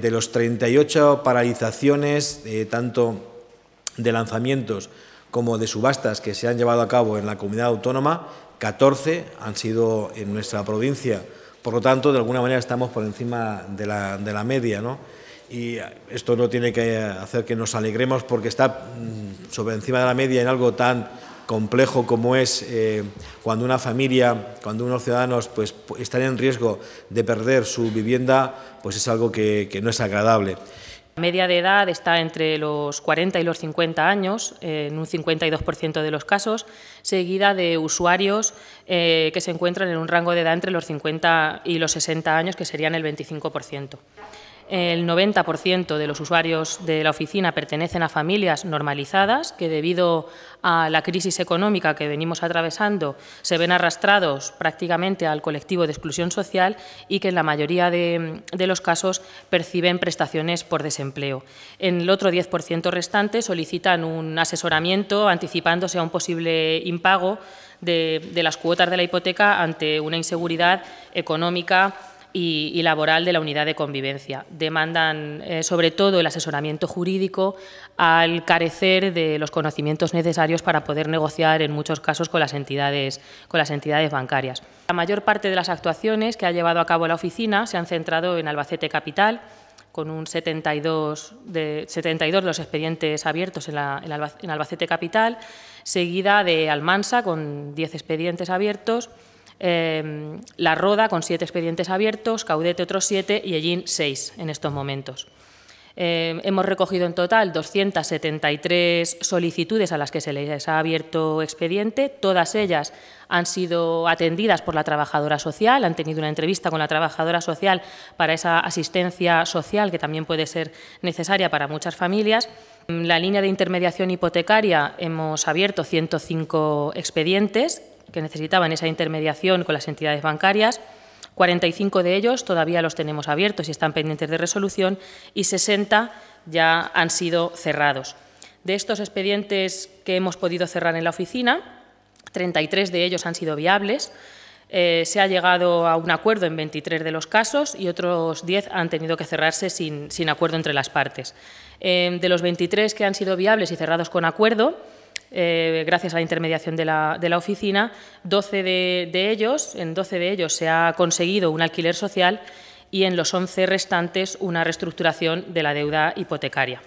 De los 38 paralizaciones, eh, tanto de lanzamientos como de subastas que se han llevado a cabo en la comunidad autónoma, 14 han sido en nuestra provincia. Por lo tanto, de alguna manera estamos por encima de la, de la media. ¿no? Y esto no tiene que hacer que nos alegremos porque está mm, sobre encima de la media en algo tan complejo como es eh, cuando una familia, cuando unos ciudadanos pues, están en riesgo de perder su vivienda, pues es algo que, no es agradable. La media de edad está entre los 40 y los 50 años, eh, en un 52% de los casos, seguida de usuarios eh, que se encuentran en un rango de edad entre los 50 y los 60 años, que serían el 25%. El 90% de los usuarios de la oficina pertenecen a familias normalizadas que debido a la crisis económica que venimos atravesando se ven arrastrados prácticamente al colectivo de exclusión social y que en la mayoría de, los casos perciben prestaciones por desempleo. En el otro 10% restante solicitan un asesoramiento anticipándose a un posible impago de las cuotas de la hipoteca ante una inseguridad económica y, laboral de la unidad de convivencia. Demandan eh, sobre todo el asesoramiento jurídico al carecer de los conocimientos necesarios para poder negociar en muchos casos con las entidades, con las entidades bancarias. La mayor parte de las actuaciones que ha llevado a cabo la oficina se han centrado en Albacete Capital, con un 72 de, 72 los expedientes abiertos en, Albacete Capital, seguida de Almansa, con 10 expedientes abiertos, Em, la Roda con siete expedientes abiertos, Caudete otros siete y Ellín seis en estos momentos. Em, hemos recogido en total 273 solicitudes a las que se les ha abierto expediente. Todas ellas han sido atendidas por la trabajadora social, han tenido una entrevista con la trabajadora social para esa asistencia social que también puede ser necesaria para muchas familias. En la línea de intermediación hipotecaria hemos abierto 105 expedientes, que necesitaban esa intermediación con las entidades bancarias. 45 de ellos todavía los tenemos abiertos y están pendientes de resolución y 60 ya han sido cerrados. De estos expedientes que hemos podido cerrar en la oficina, 33 de ellos han sido viables. Eh, se ha llegado a un acuerdo en 23 de los casos y otros 10 han tenido que cerrarse sin, sin acuerdo entre las partes. Eh, de los 23 que han sido viables y cerrados con acuerdo, eh, gracias a la intermediación de la, oficina. 12 de, ellos, en 12 de ellos se ha conseguido un alquiler social y en los 11 restantes una reestructuración de la deuda hipotecaria.